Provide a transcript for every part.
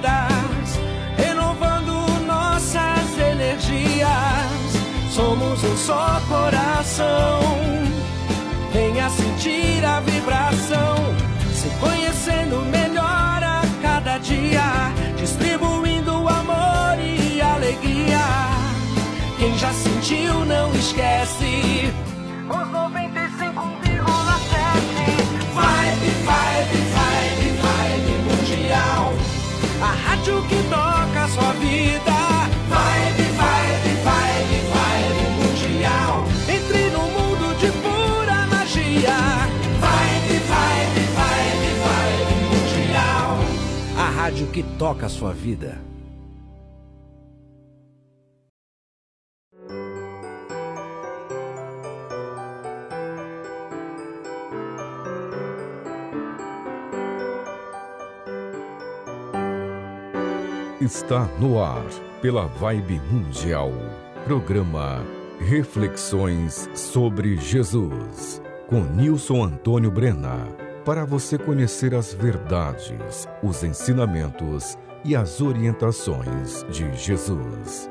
vidas, renovando nossas energias. Somos um só coração. Venha sentir a vibração, se conhecendo melhor a cada dia, distribuindo amor e alegria. Quem já sentiu não esquece. Os 99 sua vida. Vibe, vibe, vibe, vibe mundial. Entre no mundo de pura magia. Vibe, vibe, vibe, vibe mundial. A rádio que toca a sua vida. Está no ar, pela Vibe Mundial. Programa Reflexões sobre Jesus, com Nilson Antônio Brena. Para você conhecer as verdades, os ensinamentos e as orientações de Jesus.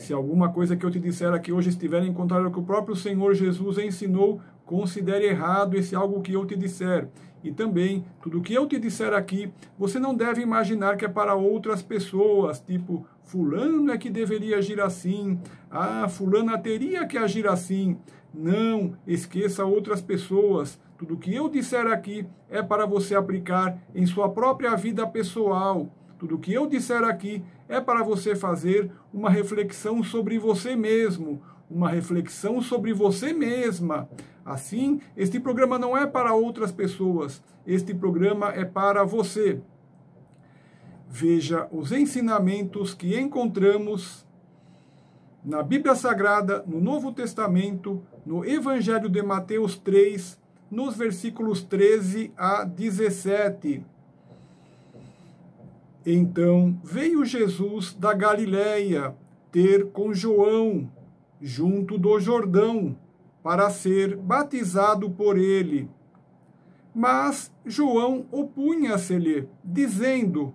Se alguma coisa que eu te disser aqui hoje estiver em contrário ao que o próprio Senhor Jesus ensinou, considere errado esse algo que eu te disser. E também, tudo o que eu te disser aqui, você não deve imaginar que é para outras pessoas, tipo, fulano é que deveria agir assim, ah, fulana teria que agir assim. Não, esqueça outras pessoas. Tudo o que eu disser aqui é para você aplicar em sua própria vida pessoal. Tudo o que eu disser aqui é para você fazer uma reflexão sobre você mesmo, uma reflexão sobre você mesma. Assim, este programa não é para outras pessoas, este programa é para você. Veja os ensinamentos que encontramos na Bíblia Sagrada, no Novo Testamento, no Evangelho de Mateus 3, nos versículos 13 a 17. Então veio Jesus da Galiléia ter com João, junto do Jordão, para ser batizado por ele. Mas João opunha-se-lhe, dizendo: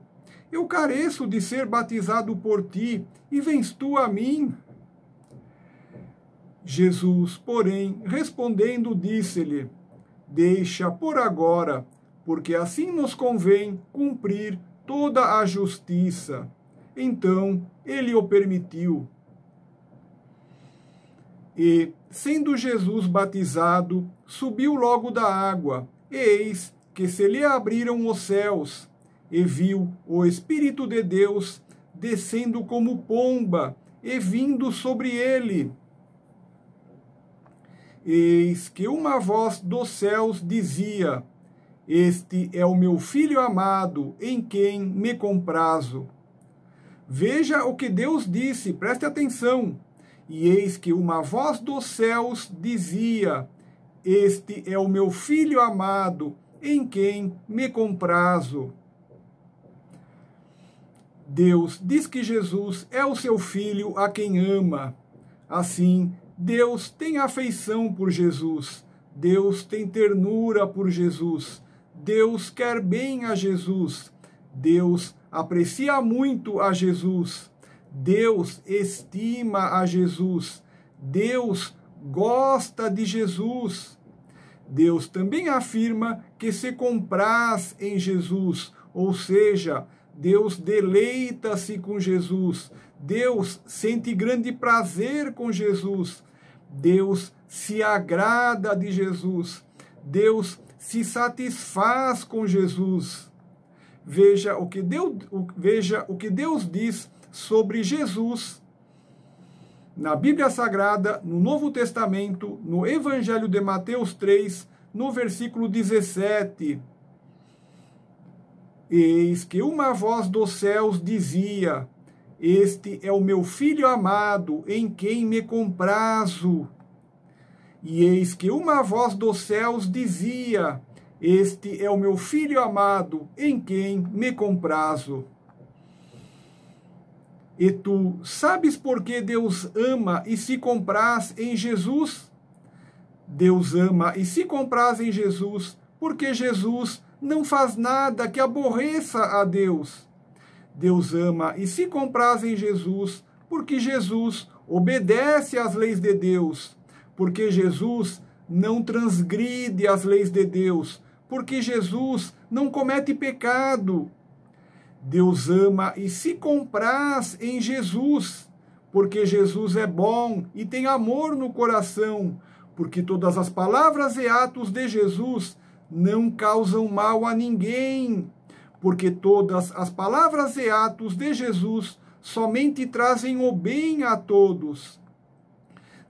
Eu careço de ser batizado por ti, e vens tu a mim? Jesus, porém, respondendo, disse-lhe: Deixa por agora, porque assim nos convém cumprir toda a justiça. Então ele o permitiu. E, sendo Jesus batizado, subiu logo da água, e eis que se lhe abriram os céus, e viu o Espírito de Deus descendo como pomba e vindo sobre ele. Eis que uma voz dos céus dizia: este é o meu filho amado, em quem me comprazo. Veja o que Deus disse, preste atenção. E eis que uma voz dos céus dizia: Este é o meu filho amado, em quem me comprazo. Deus diz que Jesus é o seu filho a quem ama. Assim, Deus tem afeição por Jesus, Deus tem ternura por Jesus. Deus quer bem a Jesus. Deus aprecia muito a Jesus. Deus estima a Jesus. Deus gosta de Jesus. Deus também afirma que se compraz em Jesus, ou seja, Deus deleita-se com Jesus. Deus sente grande prazer com Jesus. Deus se agrada de Jesus. Deus se satisfaz com Jesus. Veja o que Deus, veja o que Deus diz sobre Jesus na Bíblia Sagrada, no Novo Testamento, no Evangelho de Mateus 3, no versículo 17. Eis que uma voz dos céus dizia: Este é o meu filho amado, em quem me comprazo. E eis que uma voz dos céus dizia: Este é o meu filho amado, em quem me comprazo. E tu sabes por que Deus ama e se compraz em Jesus? Deus ama e se compraz em Jesus, porque Jesus não faz nada que aborreça a Deus. Deus ama e se compraz em Jesus, porque Jesus obedece às leis de Deus porque Jesus não transgride as leis de Deus, porque Jesus não comete pecado. Deus ama e se compraz em Jesus, porque Jesus é bom e tem amor no coração, porque todas as palavras e atos de Jesus não causam mal a ninguém, porque todas as palavras e atos de Jesus somente trazem o bem a todos.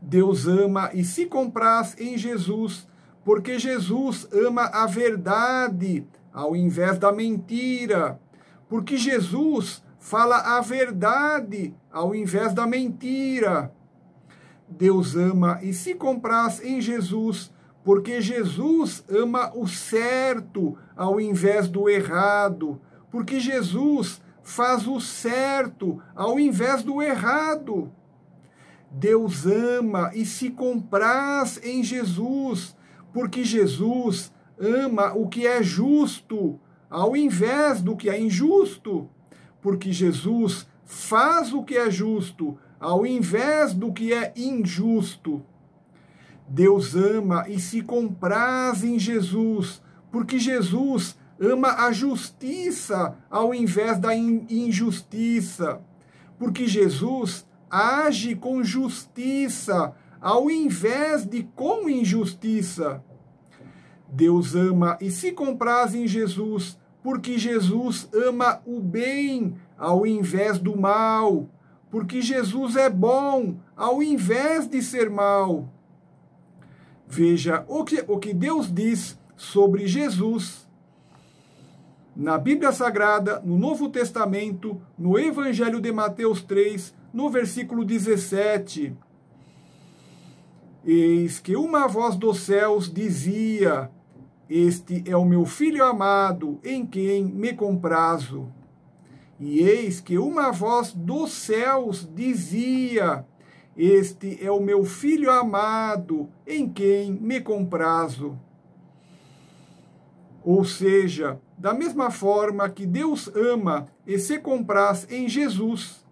Deus ama e se compraz em Jesus, porque Jesus ama a verdade ao invés da mentira, porque Jesus fala a verdade ao invés da mentira. Deus ama e se compraz em Jesus, porque Jesus ama o certo ao invés do errado, porque Jesus faz o certo ao invés do errado. Deus ama e se compraz em Jesus, porque Jesus ama o que é justo, ao invés do que é injusto, porque Jesus faz o que é justo, ao invés do que é injusto. Deus ama e se compraz em Jesus, porque Jesus ama a justiça ao invés da injustiça, porque Jesus age com justiça, ao invés de com injustiça. Deus ama e se compraz em Jesus, porque Jesus ama o bem ao invés do mal, porque Jesus é bom ao invés de ser mal. Veja o que, o que Deus diz sobre Jesus na Bíblia Sagrada, no Novo Testamento, no Evangelho de Mateus 3, no versículo 17, eis que uma voz dos céus dizia: Este é o meu filho amado, em quem me comprazo. E eis que uma voz dos céus dizia: Este é o meu filho amado, em quem me comprazo. Ou seja, da mesma forma que Deus ama e se compraz em Jesus,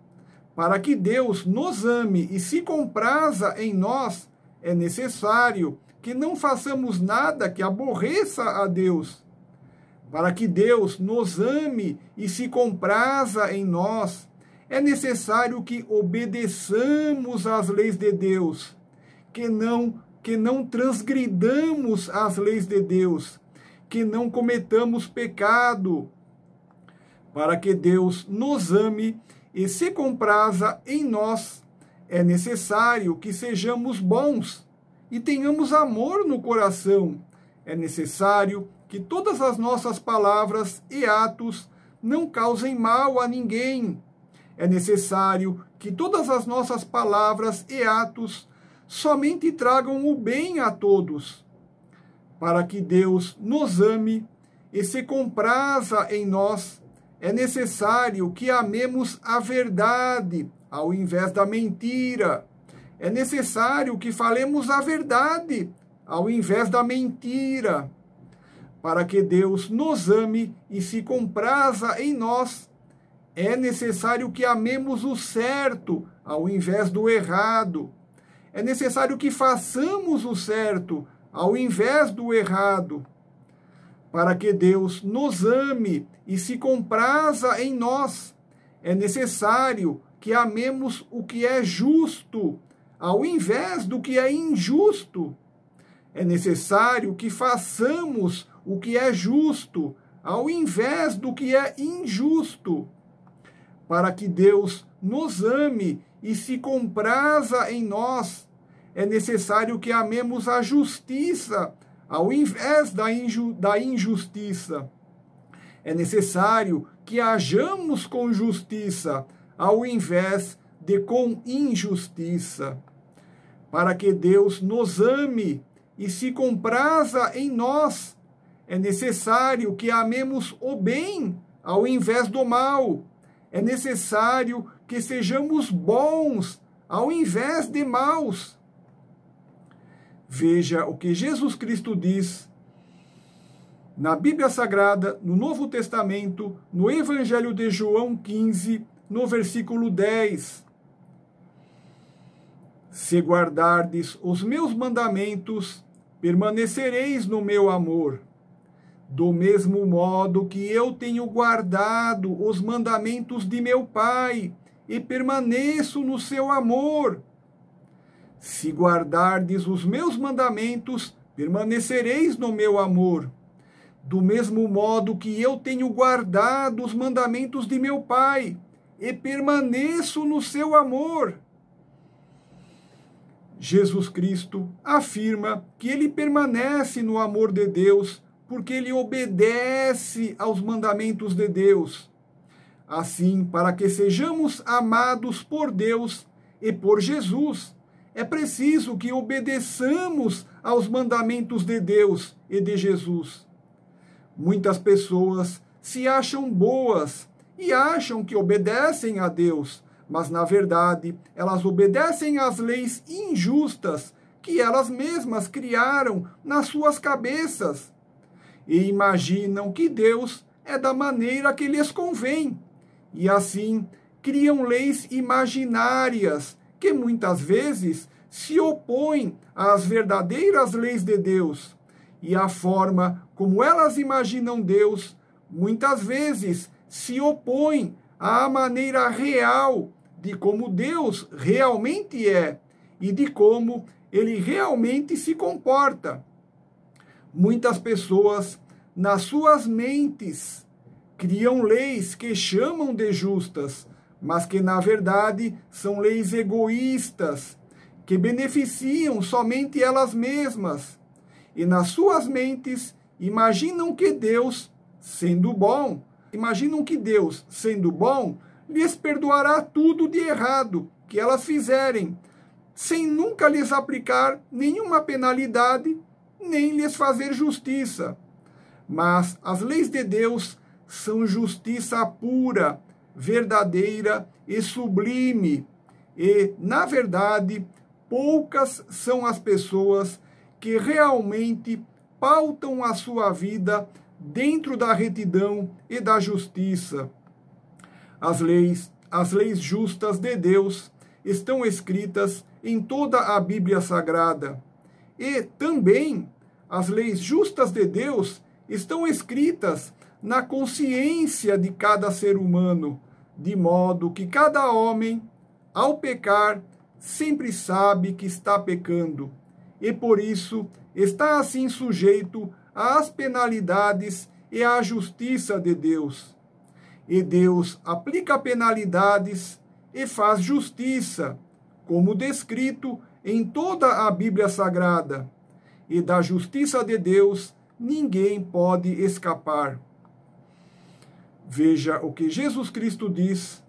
para que Deus nos ame e se compraza em nós, é necessário que não façamos nada que aborreça a Deus. Para que Deus nos ame e se compraza em nós, é necessário que obedeçamos às leis de Deus, que não que não transgridamos as leis de Deus, que não cometamos pecado, para que Deus nos ame e se compraza em nós, é necessário que sejamos bons e tenhamos amor no coração. É necessário que todas as nossas palavras e atos não causem mal a ninguém. É necessário que todas as nossas palavras e atos somente tragam o bem a todos, para que Deus nos ame e se compraza em nós é necessário que amemos a verdade ao invés da mentira. É necessário que falemos a verdade ao invés da mentira, para que Deus nos ame e se compraza em nós. É necessário que amemos o certo ao invés do errado. É necessário que façamos o certo ao invés do errado para que Deus nos ame e se compraza em nós. É necessário que amemos o que é justo, ao invés do que é injusto. É necessário que façamos o que é justo, ao invés do que é injusto, para que Deus nos ame e se compraza em nós. É necessário que amemos a justiça ao invés da, inju da injustiça, é necessário que hajamos com justiça, ao invés de com injustiça, para que Deus nos ame e se compraza em nós. É necessário que amemos o bem ao invés do mal. É necessário que sejamos bons ao invés de maus. Veja o que Jesus Cristo diz na Bíblia Sagrada, no Novo Testamento, no Evangelho de João 15, no versículo 10. Se guardardes os meus mandamentos, permanecereis no meu amor. Do mesmo modo que eu tenho guardado os mandamentos de meu Pai e permaneço no seu amor. Se guardardes os meus mandamentos, permanecereis no meu amor. Do mesmo modo que eu tenho guardado os mandamentos de meu Pai, e permaneço no seu amor. Jesus Cristo afirma que ele permanece no amor de Deus porque ele obedece aos mandamentos de Deus. Assim, para que sejamos amados por Deus e por Jesus, é preciso que obedeçamos aos mandamentos de Deus e de Jesus. Muitas pessoas se acham boas e acham que obedecem a Deus, mas na verdade elas obedecem às leis injustas que elas mesmas criaram nas suas cabeças e imaginam que Deus é da maneira que lhes convém. E assim criam leis imaginárias que muitas vezes se opõem às verdadeiras leis de Deus e à forma como elas imaginam Deus, muitas vezes se opõem à maneira real de como Deus realmente é e de como ele realmente se comporta. Muitas pessoas, nas suas mentes, criam leis que chamam de justas, mas que na verdade são leis egoístas que beneficiam somente elas mesmas e nas suas mentes imaginam que Deus, sendo bom, imaginam que Deus, sendo bom, lhes perdoará tudo de errado que elas fizerem, sem nunca lhes aplicar nenhuma penalidade, nem lhes fazer justiça. Mas as leis de Deus são justiça pura, verdadeira e sublime. E, na verdade, poucas são as pessoas que realmente pautam a sua vida dentro da retidão e da justiça. As leis, as leis justas de Deus estão escritas em toda a Bíblia Sagrada. E também as leis justas de Deus estão escritas na consciência de cada ser humano, de modo que cada homem, ao pecar, sempre sabe que está pecando e por isso está assim sujeito às penalidades e à justiça de Deus. E Deus aplica penalidades e faz justiça, como descrito em toda a Bíblia Sagrada. E da justiça de Deus ninguém pode escapar. Veja o que Jesus Cristo diz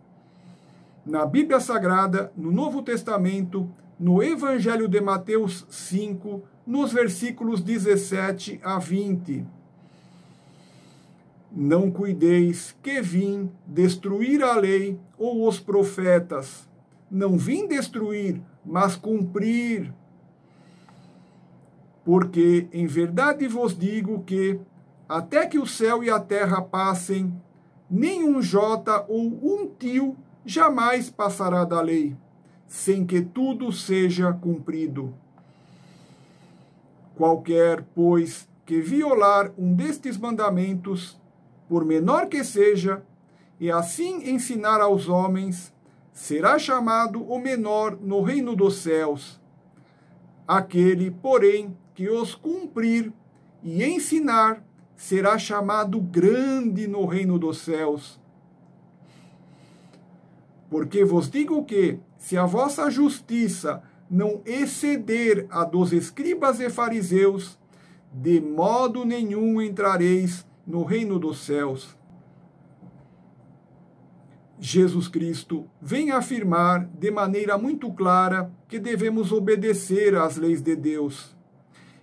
na Bíblia Sagrada, no Novo Testamento, no Evangelho de Mateus 5, nos versículos 17 a 20. Não cuideis que vim destruir a lei ou os profetas. Não vim destruir, mas cumprir. Porque em verdade vos digo que, até que o céu e a terra passem, nenhum J ou um tio jamais passará da lei, sem que tudo seja cumprido. Qualquer, pois, que violar um destes mandamentos, por menor que seja, e assim ensinar aos homens, será chamado o menor no reino dos céus. Aquele, porém, que os cumprir e ensinar, será chamado grande no reino dos céus. Porque vos digo que, se a vossa justiça não exceder a dos escribas e fariseus, de modo nenhum entrareis no reino dos céus. Jesus Cristo vem afirmar de maneira muito clara que devemos obedecer às leis de Deus.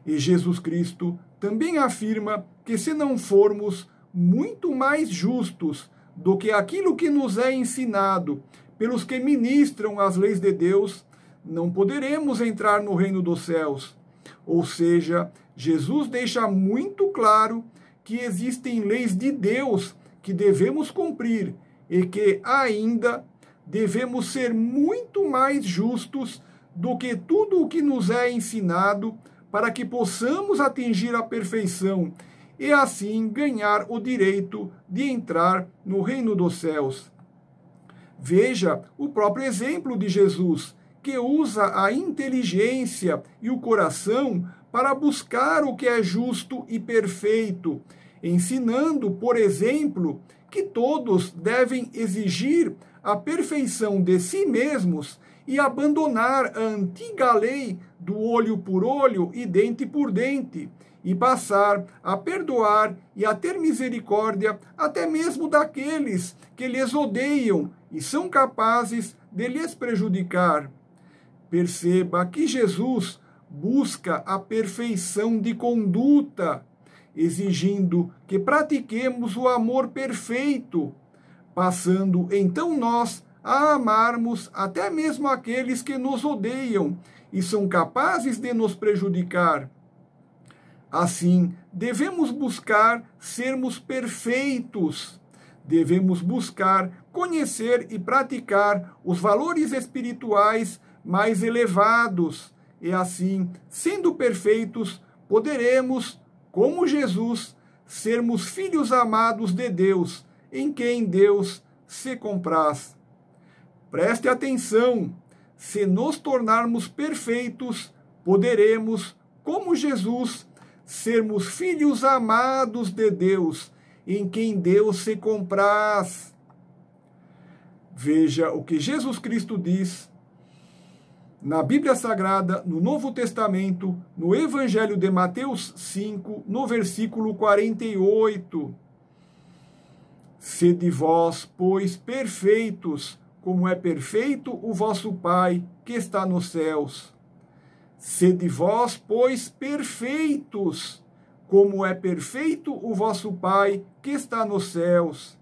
E Jesus Cristo também afirma que se não formos muito mais justos do que aquilo que nos é ensinado pelos que ministram as leis de Deus, não poderemos entrar no reino dos céus. Ou seja, Jesus deixa muito claro que existem leis de Deus que devemos cumprir e que ainda devemos ser muito mais justos do que tudo o que nos é ensinado para que possamos atingir a perfeição e assim ganhar o direito de entrar no reino dos céus. Veja o próprio exemplo de Jesus, que usa a inteligência e o coração para buscar o que é justo e perfeito, ensinando, por exemplo, que todos devem exigir a perfeição de si mesmos e abandonar a antiga lei do olho por olho e dente por dente, e passar a perdoar e a ter misericórdia até mesmo daqueles que lhes odeiam e são capazes de lhes prejudicar. Perceba que Jesus busca a perfeição de conduta, exigindo que pratiquemos o amor perfeito, passando então nós a amarmos até mesmo aqueles que nos odeiam e são capazes de nos prejudicar. Assim, devemos buscar sermos perfeitos. Devemos buscar conhecer e praticar os valores espirituais mais elevados. E assim, sendo perfeitos, poderemos, como Jesus, sermos filhos amados de Deus, em quem Deus se compraz. Preste atenção! se nos tornarmos perfeitos, poderemos, como Jesus, sermos filhos amados de Deus, em quem Deus se compraz. Veja o que Jesus Cristo diz na Bíblia Sagrada, no Novo Testamento, no Evangelho de Mateus 5, no versículo 48. Sede vós, pois, perfeitos, como é perfeito o vosso Pai que está nos céus. Sede vós, pois, perfeitos, como é perfeito o vosso Pai que está nos céus.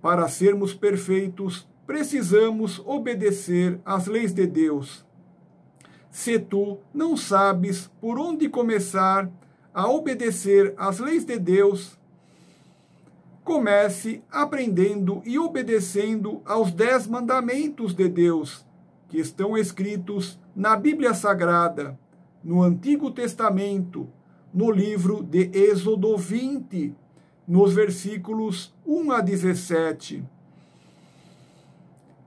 Para sermos perfeitos, precisamos obedecer às leis de Deus. Se tu não sabes por onde começar a obedecer às leis de Deus, comece aprendendo e obedecendo aos dez mandamentos de Deus que estão escritos na Bíblia Sagrada, no Antigo Testamento, no livro de Êxodo 20, nos versículos 1 a 17.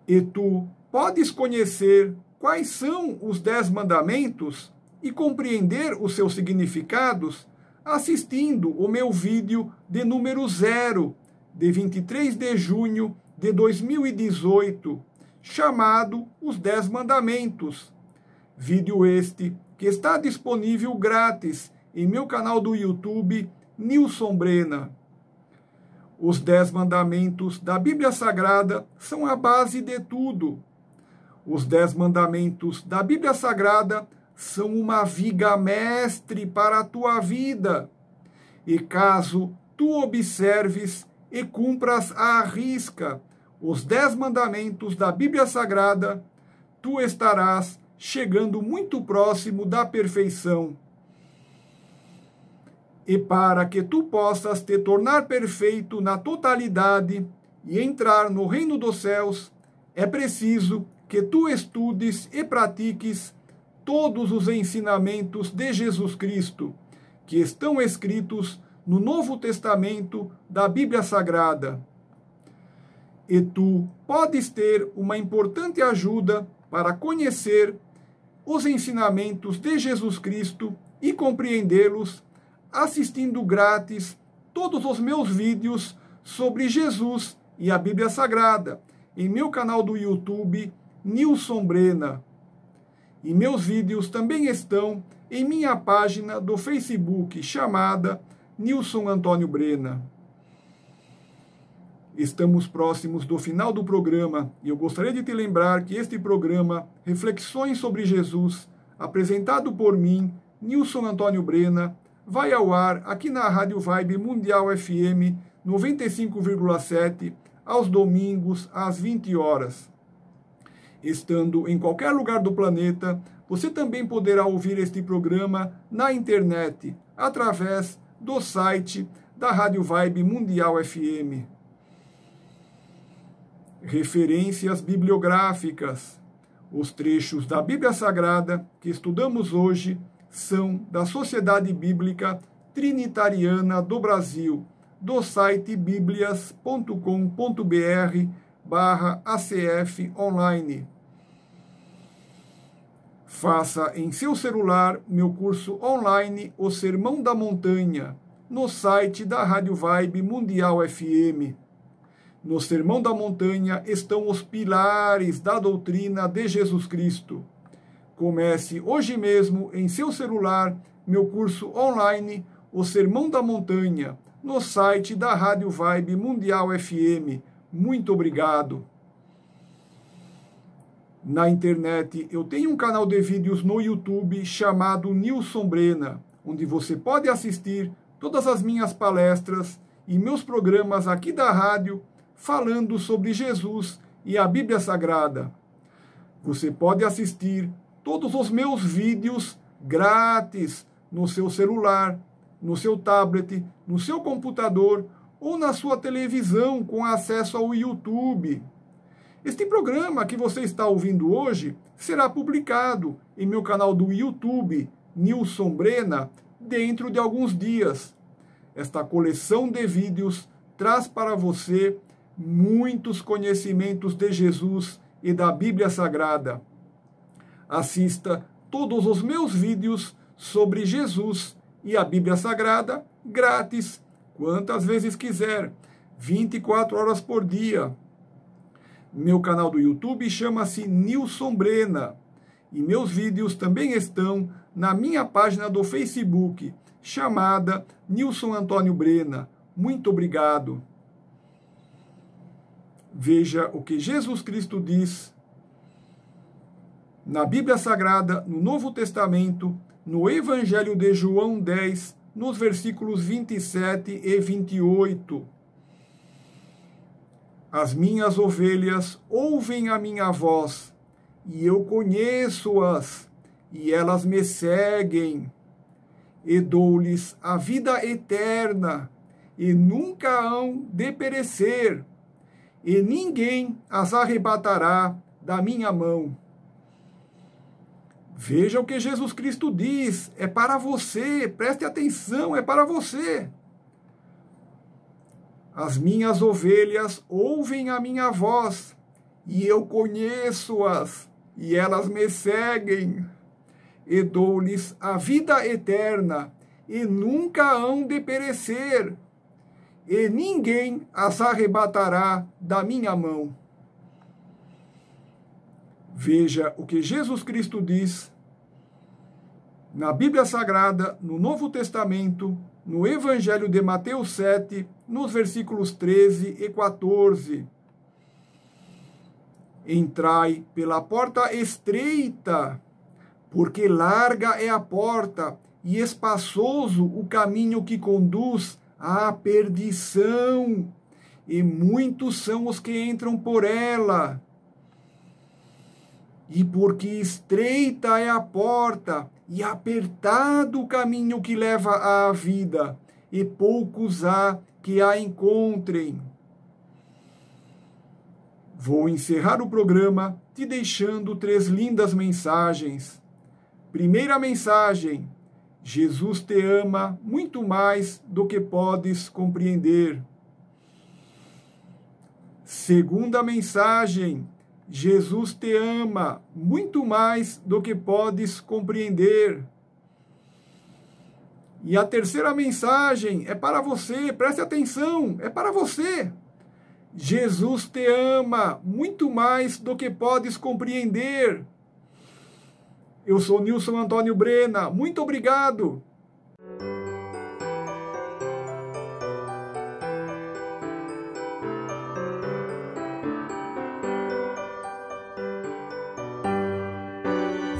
E tu podes conhecer quais são os dez mandamentos e compreender os seus significados assistindo o meu vídeo de número 0, de 23 de junho de 2018, chamado Os Dez Mandamentos. Vídeo este que está disponível grátis em meu canal do YouTube, Nilson Brena. Os Dez Mandamentos da Bíblia Sagrada são a base de tudo. Os Dez Mandamentos da Bíblia Sagrada são uma viga mestre para a tua vida. E caso tu observes e cumpras à risca os dez mandamentos da Bíblia Sagrada, tu estarás chegando muito próximo da perfeição. E para que tu possas te tornar perfeito na totalidade e entrar no reino dos céus, é preciso que tu estudes e pratiques todos os ensinamentos de Jesus Cristo que estão escritos no Novo Testamento da Bíblia Sagrada. E tu podes ter uma importante ajuda para conhecer os ensinamentos de Jesus Cristo e compreendê-los assistindo grátis todos os meus vídeos sobre Jesus e a Bíblia Sagrada em meu canal do YouTube Nilson Brena e meus vídeos também estão em minha página do Facebook chamada Nilson Antônio Brena. Estamos próximos do final do programa e eu gostaria de te lembrar que este programa Reflexões sobre Jesus, apresentado por mim, Nilson Antônio Brena, vai ao ar aqui na Rádio Vibe Mundial FM 95,7 aos domingos às 20 horas. Estando em qualquer lugar do planeta, você também poderá ouvir este programa na internet, através do site da Rádio Vibe Mundial FM. Referências bibliográficas. Os trechos da Bíblia Sagrada que estudamos hoje são da Sociedade Bíblica Trinitariana do Brasil, do site biblias.com.br barra ACF online. Faça em seu celular meu curso online O Sermão da Montanha, no site da Rádio Vibe Mundial FM. No Sermão da Montanha estão os pilares da doutrina de Jesus Cristo. Comece hoje mesmo em seu celular meu curso online O Sermão da Montanha, no site da Rádio Vibe Mundial FM. Muito obrigado na internet. Eu tenho um canal de vídeos no YouTube chamado Nilson Brena, onde você pode assistir todas as minhas palestras e meus programas aqui da rádio falando sobre Jesus e a Bíblia Sagrada. Você pode assistir todos os meus vídeos grátis no seu celular, no seu tablet, no seu computador ou na sua televisão com acesso ao YouTube. Este programa que você está ouvindo hoje será publicado em meu canal do YouTube, Nilson Brena, dentro de alguns dias. Esta coleção de vídeos traz para você muitos conhecimentos de Jesus e da Bíblia Sagrada. Assista todos os meus vídeos sobre Jesus e a Bíblia Sagrada grátis, quantas vezes quiser, 24 horas por dia. Meu canal do YouTube chama-se Nilson Brena e meus vídeos também estão na minha página do Facebook, chamada Nilson Antônio Brena. Muito obrigado. Veja o que Jesus Cristo diz na Bíblia Sagrada, no Novo Testamento, no Evangelho de João 10, nos versículos 27 e 28. As minhas ovelhas ouvem a minha voz, e eu conheço-as, e elas me seguem. E dou-lhes a vida eterna, e nunca hão de perecer, e ninguém as arrebatará da minha mão. Veja o que Jesus Cristo diz, é para você, preste atenção, é para você. As minhas ovelhas ouvem a minha voz, e eu conheço-as, e elas me seguem. E dou-lhes a vida eterna, e nunca hão de perecer, e ninguém as arrebatará da minha mão. Veja o que Jesus Cristo diz na Bíblia Sagrada, no Novo Testamento, no Evangelho de Mateus 7, nos versículos 13 e 14. Entrai pela porta estreita, porque larga é a porta e espaçoso o caminho que conduz à perdição, e muitos são os que entram por ela. E porque estreita é a porta e apertado o caminho que leva à vida, e poucos há que a encontrem. Vou encerrar o programa te deixando três lindas mensagens. Primeira mensagem: Jesus te ama muito mais do que podes compreender. Segunda mensagem: Jesus te ama muito mais do que podes compreender. E a terceira mensagem é para você, preste atenção, é para você. Jesus te ama muito mais do que podes compreender. Eu sou Nilson Antônio Brena, muito obrigado.